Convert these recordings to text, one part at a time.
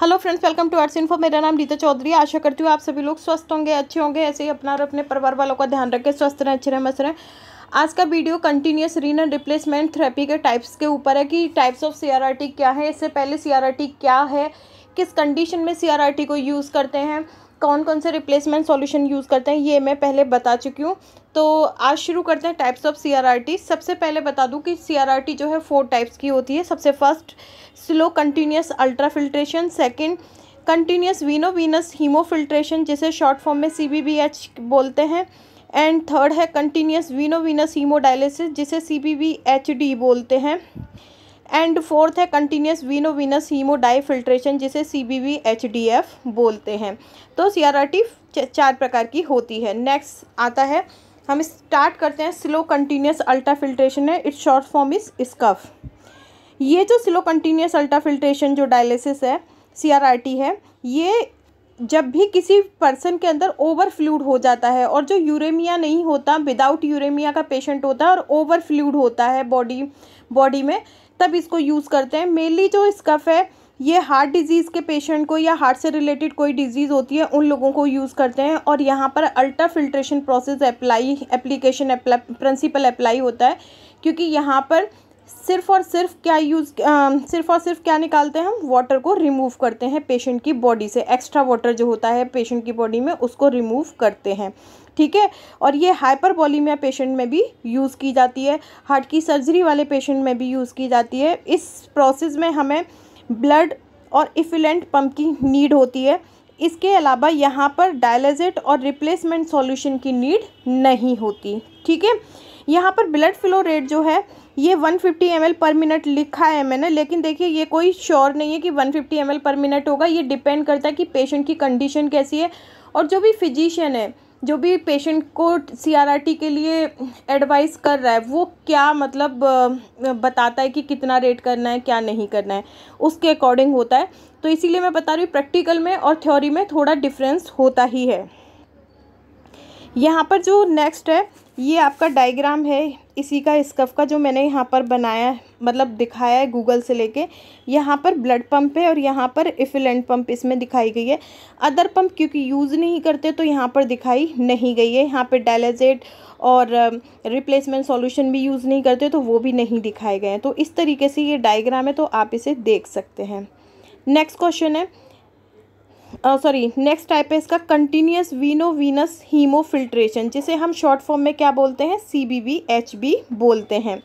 Hello friends welcome to Arts Info मेरा नाम रीता चौधरी आशा करती हूँ आप सभी लोग स्वस्थ होंगे अच्छे होंगे ऐसे ही अपना और अपने परिवार वालों का ध्यान रखें स्वस्थ रहें अच्छे रहें मस्त रहें आज का video continuous renal replacement therapy के टाइप्स के ऊपर है कि टाइप्स ऑफ सी क्या है इससे पहले सी क्या है किस कंडीशन में सी को यूज़ करते हैं कौन कौन से रिप्लेसमेंट सॉल्यूशन यूज़ करते हैं ये मैं पहले बता चुकी हूँ तो आज शुरू करते हैं टाइप्स ऑफ सीआरआरटी सबसे पहले बता दूँ कि सीआरआरटी जो है फोर टाइप्स की होती है सबसे first slow continuous ultrafiltration second continuous venovenous haemofiltration जिसे शॉर्ट फॉर्म में सी बोलते हैं एंड थर्ड है कंटिन्यूस वीनोवीनस हीमोडायलिसिस जिसे सी बोलते हैं एंड फोर्थ है कंटिन्यूस वीनोविनस हीमोडाई फिल्ट्रेशन जिसे C B V H D F बोलते हैं तो सी आर आर टी चार प्रकार की होती है नेक्स्ट आता है हम स्टार्ट करते हैं स्लो कंटिन्यूस अल्ट्रा फिल्ट्रेशन है its short form is SCUF ये जो स्लो कंटिन्यूस अल्ट्रा फिल्ट्रेशन जो डायलिसिस है सी आर आर टी है ये जब भी किसी पर्सन के अंदर ओवर फ्लूड हो जाता है और जो यूरेमिया नहीं होता विदाउट यूरेमिया का पेशेंट होता है और ओवर फ्लूड होता है बॉडी बॉडी में तब इसको यूज़ करते हैं मेनली जो स्कफ़ है ये हार्ट डिजीज़ के पेशेंट को या हार्ट से रिलेटेड कोई डिजीज़ होती है उन लोगों को यूज़ करते हैं और यहाँ पर ultrafiltration process apply application principle apply होता है क्योंकि यहाँ पर सिर्फ और सिर्फ क्या यूज़ सिर्फ और सिर्फ क्या निकालते हैं हम वाटर को रिमूव करते हैं पेशेंट की बॉडी से एक्स्ट्रा वाटर जो होता है पेशेंट की बॉडी में उसको रिमूव करते हैं ठीक है और ये हाइपरबोलीमिया पेशेंट में भी यूज़ की जाती है हार्ट की सर्जरी वाले पेशेंट में भी यूज़ की जाती है इस प्रोसेस में हमें ब्लड और इफिलेंट पंप की नीड होती है इसके अलावा यहाँ पर डायलेजिट और रिप्लेसमेंट सॉल्यूशन की नीड नहीं होती ठीक है यहाँ पर ब्लड फ्लो रेट जो है ये 150 फिफ्टी पर मिनट लिखा है मैंने लेकिन देखिए ये कोई श्योर नहीं है कि 150 फिफ्टी पर मिनट होगा ये डिपेंड करता है कि पेशेंट की कंडीशन कैसी है और जो भी फिजिशियन है जो भी पेशेंट को सी के लिए एडवाइस कर रहा है वो क्या मतलब बताता है कि कितना रेट करना है क्या नहीं करना है उसके अकॉर्डिंग होता है तो इसीलिए मैं बता रही हूँ प्रैक्टिकल में और थ्योरी में थोड़ा डिफरेंस होता ही है यहाँ पर जो नेक्स्ट है ये आपका डायग्राम है इसी का स्कफ़ का जो मैंने यहाँ पर बनाया मतलब दिखाया है गूगल से लेके यहाँ पर ब्लड पंप है और यहाँ पर इफिलेंट पंप इसमें दिखाई गई है अदर पंप क्योंकि यूज़ नहीं करते तो यहाँ पर दिखाई नहीं गई है यहाँ पर डायलेजेट और रिप्लेसमेंट सॉल्यूशन भी यूज़ नहीं करते तो वो भी नहीं दिखाए गए हैं तो इस तरीके से ये डायग्राम है तो आप इसे देख सकते हैं नेक्स्ट क्वेश्चन है सॉरी नेक्स्ट टाइप है इसका कंटिन्यूस वीनोवीनस हीमोफिल्ट्रेशन जिसे हम शॉर्ट फॉर्म में क्या बोलते हैं C B B H B बोलते हैं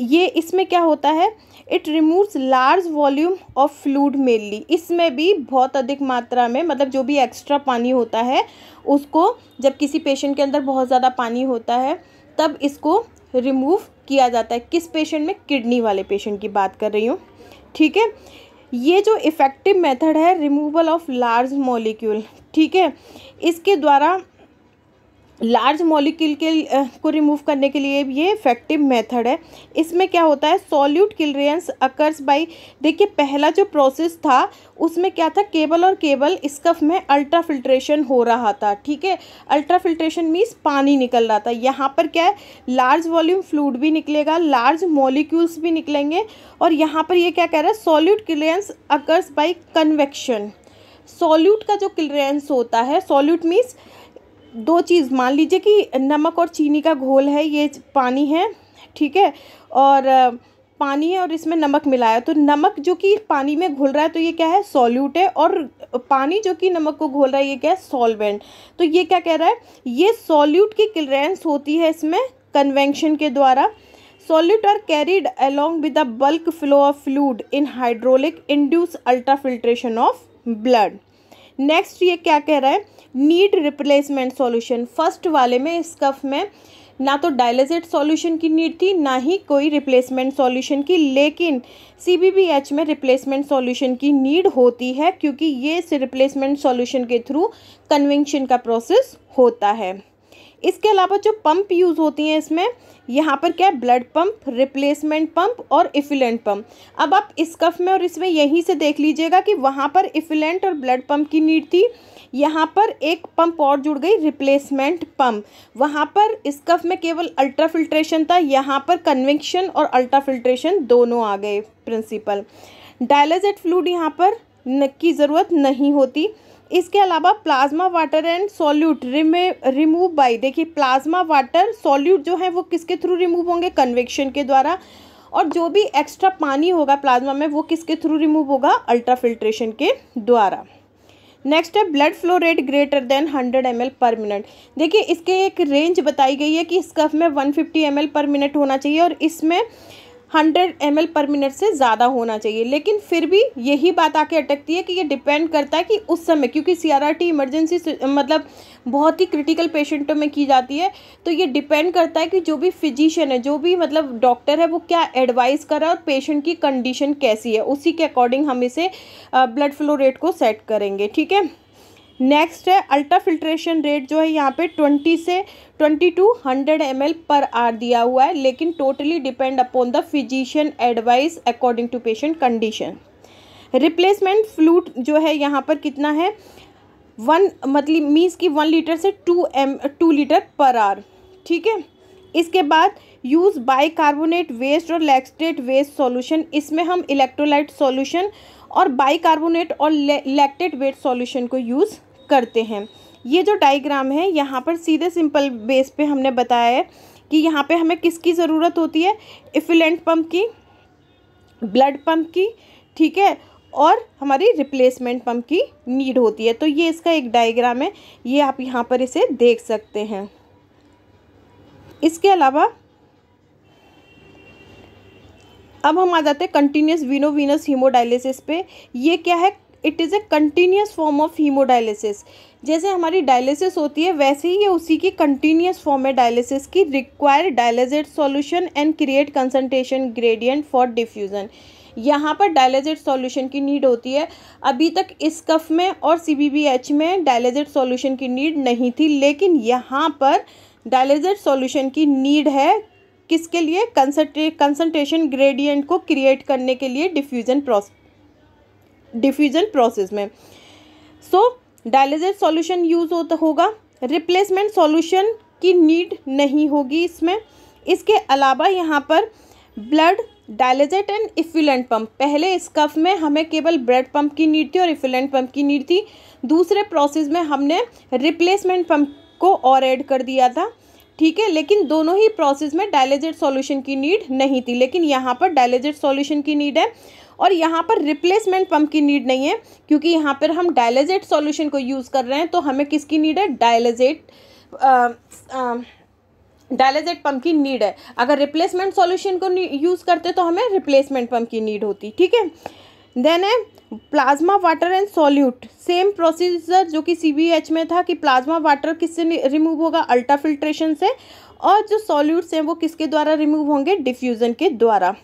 ये इसमें क्या होता है it removes large volume of fluid mainly इसमें भी बहुत अधिक मात्रा में मतलब जो भी एक्स्ट्रा पानी होता है उसको जब किसी पेशेंट के अंदर बहुत ज़्यादा पानी होता है तब इसको रिमूव किया जाता है किस पेशेंट में किडनी वाले पेशेंट की बात कर रही हूँ ठीक है ये जो इफ़ेक्टिव मेथड है रिमूवल ऑफ लार्ज मॉलिक्यूल ठीक है इसके द्वारा लार्ज मॉलिक्यूल के को रिमूव करने के लिए ये इफेक्टिव मेथड है इसमें क्या होता है सॉल्यूट क्लियरेंस अकर्स बाई देखिए पहला जो प्रोसेस था उसमें क्या था केबल और केबल स्कफ में अल्ट्रा फिल्ट्रेशन हो रहा था ठीक है अल्ट्रा फिल्ट्रेशन मीन्स पानी निकल रहा था यहाँ पर क्या है लार्ज वॉल्यूम फ्लूड भी निकलेगा लार्ज मॉलिक्यूल्स भी निकलेंगे और यहाँ पर ये क्या कह रहा है solute clearance occurs by convection solute का जो क्लियरेंस होता है सॉल्यूट मीन्स दो चीज़ मान लीजिए कि नमक और चीनी का घोल है ये पानी है ठीक है और पानी है और इसमें नमक मिलाया तो नमक जो कि पानी में घुल रहा है तो ये क्या है सॉल्यूट है और पानी जो कि नमक को घोल रहा है ये क्या है सॉल्वेंट तो ये क्या कह रहा है ये सॉल्यूट की क्लियरेंस होती है इसमें कन्वेंशन के द्वारा solute are carried along with the bulk flow of fluid in hydraulic induce ultrafiltration of blood next ये क्या कह रहा है नीड रिप्लेसमेंट सॉल्यूशन फर्स्ट वाले में इस कफ में ना तो डायलेजेट सॉल्यूशन की नीड थी ना ही कोई रिप्लेसमेंट सॉल्यूशन की लेकिन सीबीबीएच में रिप्लेसमेंट सॉल्यूशन की नीड होती है क्योंकि ये इस रिप्लेसमेंट सॉल्यूशन के थ्रू कन्वेंशन का प्रोसेस होता है इसके अलावा जो पंप यूज़ होती हैं इसमें यहाँ पर क्या है ब्लड पंप रिप्लेसमेंट पंप और इफिलेंट पंप अब आप इस कफ में और इसमें यहीं से देख लीजिएगा कि वहाँ पर इफिलेंट और ब्लड पंप की नीड थी यहाँ पर एक पंप और जुड़ गई रिप्लेसमेंट पंप वहाँ पर इस कफ में केवल अल्ट्रा फिल्ट्रेशन था यहाँ पर कन्विक्शन और अल्ट्रा फिल्ट्रेशन दोनों आ गए प्रिंसिपल डायलाजेट फ्लूड यहाँ पर की ज़रूरत नहीं होती इसके अलावा प्लाज्मा वाटर एंड सॉल्यूट रिमे रिमूव बाई देखिए प्लाज्मा वाटर सॉल्यूट जो है वो किसके थ्रू रिमूव होंगे कन्वेक्शन के द्वारा और जो भी एक्स्ट्रा पानी होगा प्लाज्मा में वो किसके थ्रू रिमूव होगा अल्ट्राफिल्ट्रेशन के द्वारा नेक्स्ट है blood flow rate greater than 100 M per minute देखिए इसके एक रेंज बताई गई है कि इस कफ में 150 एम पर मिनट होना चाहिए और इसमें हंड्रेड एम पर मिनट से ज़्यादा होना चाहिए लेकिन फिर भी यही बात आके अटकती है कि ये डिपेंड करता है कि उस समय क्योंकि सी इमरजेंसी मतलब बहुत ही क्रिटिकल पेशेंटों में की जाती है तो ये डिपेंड करता है कि जो भी फिजिशियन है जो भी मतलब डॉक्टर है वो क्या एडवाइस कर रहा है और पेशेंट की कंडीशन कैसी है उसी के अकॉर्डिंग हम इसे ब्लड फ्लो रेट को सेट करेंगे ठीक है नेक्स्ट है अल्ट्रा फिल्ट्रेशन रेट जो है यहाँ पे ट्वेंटी से twenty two hundred M per hour दिया हुआ है लेकिन totally depend upon the physician advice according to patient condition replacement fluid जो है यहाँ पर कितना है वन मतलब मीन्स कि वन लीटर से to M two litre per hour ठीक है इसके बाद यूज़ बाई कार्बोनेट वेस्ट और लैक्टेट वेस्ट सॉल्यूशन इसमें हम इलेक्ट्रोलाइट सॉल्यूशन और बाई कार्बोनेट और लैक्टेट वेस्ट सॉल्यूशन को यूज़ करते हैं ये जो डाइग्राम है यहाँ पर सीधे सिंपल बेस पे हमने बताया है कि यहाँ पे हमें किसकी ज़रूरत होती है इफिलेंट पम्प की ब्लड पम्प की ठीक है और हमारी रिप्लेसमेंट पम्प की नीड होती है तो ये इसका एक डाइग्राम है ये आप यहाँ पर इसे देख सकते हैं इसके अलावा अब हम आ जाते हैं कंटिन्यूस वीनो वीनस हीमोडायलिसिस पे ये क्या है it is a continuous form of hemodialysis जैसे हमारी डायलिसिस होती है वैसे ही ये उसी की कंटिन्यूस फॉर्म है डायलिसिस की require dialysate solution and create concentration gradient for diffusion यहाँ पर डायलिजेड सॉल्यूशन की नीड होती है अभी तक इस कफ में और सी में डायलिजेड सॉल्यूशन की नीड नहीं थी लेकिन यहाँ पर डायलिजेड सॉल्यूशन की नीड है किसके लिए कंसनट्रेशन ग्रेडियंट को क्रिएट करने के लिए डिफ्यूज़न प्रोसेस डिफ्यूजन प्रोसेस में सो डायलिजेट सॉल्यूशन यूज़ होता होगा रिप्लेसमेंट सॉल्यूशन की नीड नहीं होगी इसमें इसके अलावा यहाँ पर blood dialysate and effluent pump पहले इस कफ में हमें केवल ब्लड पंप की नीड थी और इफ़िलेंट पंप की नीड थी दूसरे प्रोसेस में हमने रिप्लेसमेंट पंप को और ऐड कर दिया था ठीक है लेकिन दोनों ही प्रोसेस में डायलेजेट सॉल्यूशन की नीड नहीं थी लेकिन यहाँ पर डायलेजेट सॉल्यूशन की नीड है और यहाँ पर रिप्लेसमेंट पंप की नीड नहीं है क्योंकि यहाँ पर हम डायलेजेट सॉल्यूशन को यूज़ कर रहे हैं तो हमें किसकी नीड है डायलेजेट डायलेजेड पंप की नीड है अगर रिप्लेसमेंट सॉल्यूशन को यूज़ करते तो हमें रिप्लेसमेंट पंप की नीड होती ठीक है देन है plasma water and solute same procedure जो कि सी में था कि प्लाज्मा वाटर किससे रिमूव होगा अल्ट्रा फिल्ट्रेशन से और जो सॉल्यूट्स हैं वो किसके द्वारा रिमूव होंगे डिफ्यूज़न के द्वारा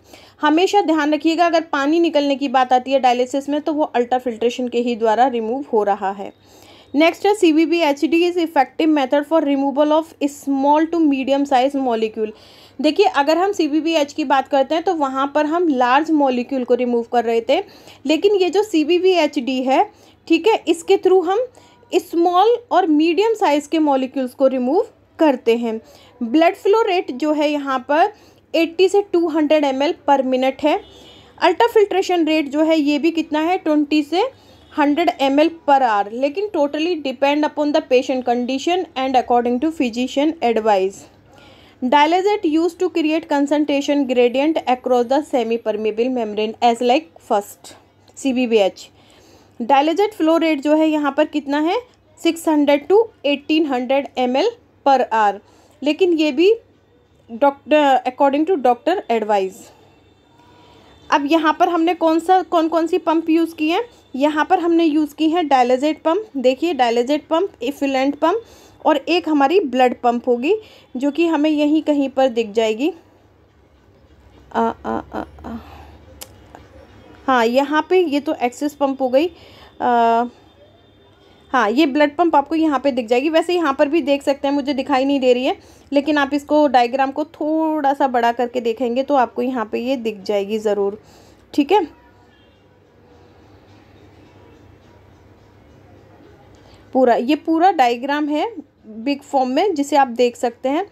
हमेशा ध्यान रखिएगा अगर पानी निकलने की बात आती है डायलिसिस में तो वो अल्ट्रा फिल्ट्रेशन के ही द्वारा रिमूव हो रहा है नेक्स्ट है C B B H D is effective method for removal of small to medium size molecule देखिए अगर हम सी बी बी एच की बात करते हैं तो वहाँ पर हम लार्ज मॉलिक्यूल को रिमूव कर रहे थे लेकिन ये जो C B B H D है ठीक है इसके थ्रू हम स्मॉल और मीडियम साइज़ के मॉलिक्यूल्स को रिमूव करते हैं ब्लड फ्लो रेट जो है यहाँ पर एट्टी से two hundred M L per minute है अल्ट्रा फिल्ट्रेशन रेट जो है ये भी कितना है ट्वेंटी से hundred M L per hour लेकिन totally depend upon the patient condition and according to physician advice dialysate use to create concentration gradient across the semi permeable membrane as like first C B B H dialysate flow rate जो है यहाँ पर कितना है six hundred to eighteen hundred M L per hour लेकिन ये भी doctor according to doctor advise अब यहाँ पर हमने कौन सा कौन कौन सी पंप यूज़ की है यहाँ पर हमने यूज़ की है डायलेजेट पंप देखिए डायलेजेट पंप इफिलेंट पंप और एक हमारी ब्लड पंप होगी जो कि हमें यहीं कहीं पर दिख जाएगी आ, आ, आ, आ। हाँ यहाँ पे ये तो एक्सेस पंप हो गई आ, हाँ ये ब्लड पंप आपको यहाँ पे दिख जाएगी वैसे यहाँ पर भी देख सकते हैं मुझे दिखाई नहीं दे रही है लेकिन आप इसको डायग्राम को थोड़ा सा बड़ा करके देखेंगे तो आपको यहाँ पे ये दिख जाएगी ज़रूर ठीक है पूरा ये पूरा डायग्राम है बिग फॉर्म में जिसे आप देख सकते हैं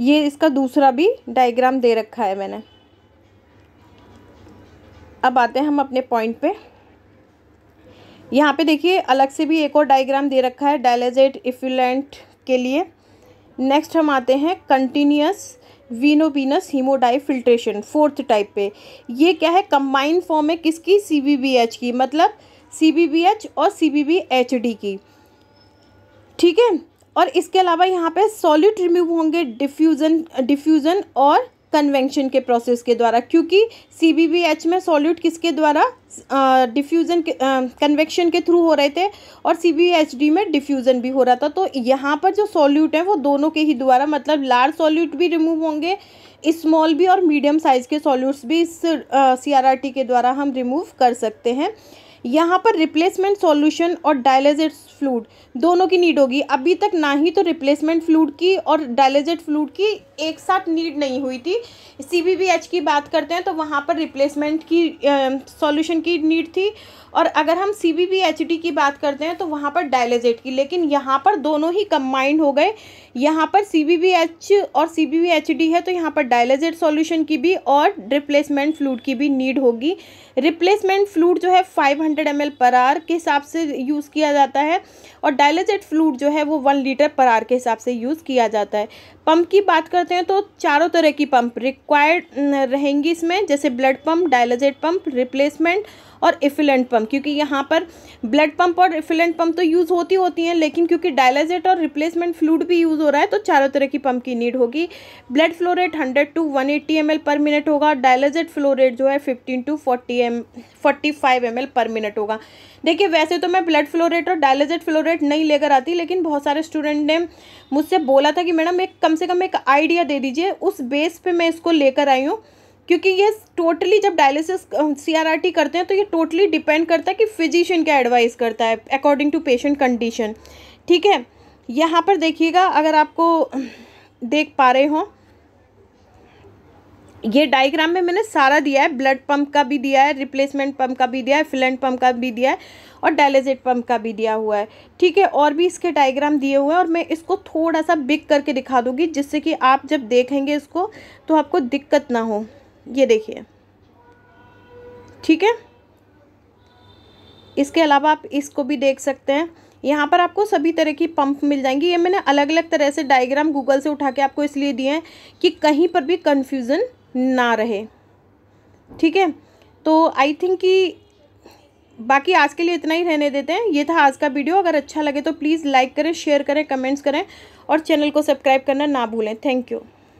ये इसका दूसरा भी डायग्राम दे रखा है मैंने अब आते हैं हम अपने पॉइंट पे यहाँ पे देखिए अलग से भी एक और डायग्राम दे रखा है डायलेजेट इफ्यूलेंट के लिए नेक्स्ट हम आते हैं continuous venovenous hemodiafiltration fourth type पे ये क्या है कंबाइंड फॉर्म है किसकी सीबीबीएच की मतलब सीबीबीएच और सीबीबीएचडी की ठीक है और इसके अलावा यहाँ पे सॉल्यूट रिमूव होंगे डिफ्यूज़न डिफ्यूज़न और कन्वेंशन के प्रोसेस के द्वारा क्योंकि सी में सॉल्यूट किसके द्वारा डिफ्यूज़न कन्वेक्शन के थ्रू हो रहे थे और सी बी में डिफ्यूज़न भी हो रहा था तो यहाँ पर जो सॉल्यूट है वो दोनों के ही द्वारा मतलब लार्ज सॉल्यूट भी रिमूव होंगे स्मॉल भी और मीडियम साइज़ के सॉल्यूट्स भी इस सी uh, के द्वारा हम रिमूव कर सकते हैं यहाँ पर रिप्लेसमेंट सॉल्यूशन और डायलेजेट फ्लूड दोनों की नीड होगी अभी तक ना ही तो रिप्लेसमेंट फ्लूड की और डायलेजेट फ्लूड की एक साथ नीड नहीं हुई थी सीबीबीएच की बात करते हैं तो वहाँ पर रिप्लेसमेंट की सॉल्यूशन की नीड थी और अगर हम C B B H D की बात करते हैं तो वहाँ पर डायलेजेट की लेकिन यहाँ पर दोनों ही कम्बाइंड हो गए यहाँ पर सी बी बी एच और C B B H D है तो यहाँ पर डायलेजेट सॉल्यूशन की भी और रिप्लेसमेंट फ्लूड की भी नीड होगी रिप्लेसमेंट फ्लूड जो है five hundred M L per hour के हिसाब से यूज़ किया जाता है और डायलाजेट फ्लूड जो है वो वन लीटर पर आर के हिसाब से यूज़ किया जाता है पंप की बात करते हैं तो चारों तरह की पंप रिक्वायर्ड रहेंगी इसमें जैसे blood pump dialysate pump replacement और इफिलेंट पम्प क्योंकि यहाँ पर ब्लड पम्प और इफिलेंट पम्प तो यूज़ होती होती हैं लेकिन क्योंकि डायलाजेट और रिप्लेसमेंट फ्लूड भी यूज़ हो रहा है तो चारों तरह की पम्प की नीड होगी blood flow rate hundred to one eighty M L per minute होगा डायलाजेट फ्लो रेट जो है fifteen to forty M forty five M L per minute होगा देखिए वैसे तो मैं ब्लड फ्लो रेट और डायलाजेट फ्लो रेट नहीं लेकर आती लेकिन बहुत सारे स्टूडेंट ने मुझसे बोला था कि मैडम एक कम से कम एक आइडिया दे दीजिए उस बेस पे मैं इसको लेकर आई हूँ क्योंकि ये टोटली जब डायलिसिस सीआरआरटी करते हैं तो ये टोटली डिपेंड करता है कि फिजिशियन क्या एडवाइस करता है अकॉर्डिंग टू पेशेंट कंडीशन ठीक है यहाँ पर देखिएगा अगर आपको देख पा रहे हो ये डायग्राम में मैंने सारा दिया है ब्लड पंप का भी दिया है रिप्लेसमेंट पंप का भी दिया है फिलेंट पंप का भी दिया है और डायलिसिट पंप का भी दिया हुआ है ठीक है और भी इसके डायग्राम दिए हुए हैं और मैं इसको थोड़ा सा बिग करके दिखा दूँगी जिससे कि आप जब देखेंगे इसको तो आपको दिक्कत ना हो ये देखिए ठीक है इसके अलावा आप इसको भी देख सकते हैं यहाँ पर आपको सभी तरह की पंप मिल जाएंगी ये मैंने अलग अलग तरह से डायग्राम गूगल से उठा के आपको इसलिए दिए हैं कि कहीं पर भी कन्फ्यूज़न ना रहे ठीक है तो आई थिंक कि बाकी आज के लिए इतना ही रहने देते हैं ये था आज का वीडियो अगर अच्छा लगे तो प्लीज़ लाइक करें शेयर करें कमेंट्स करें और चैनल को सब्सक्राइब करना ना भूलें थैंक यू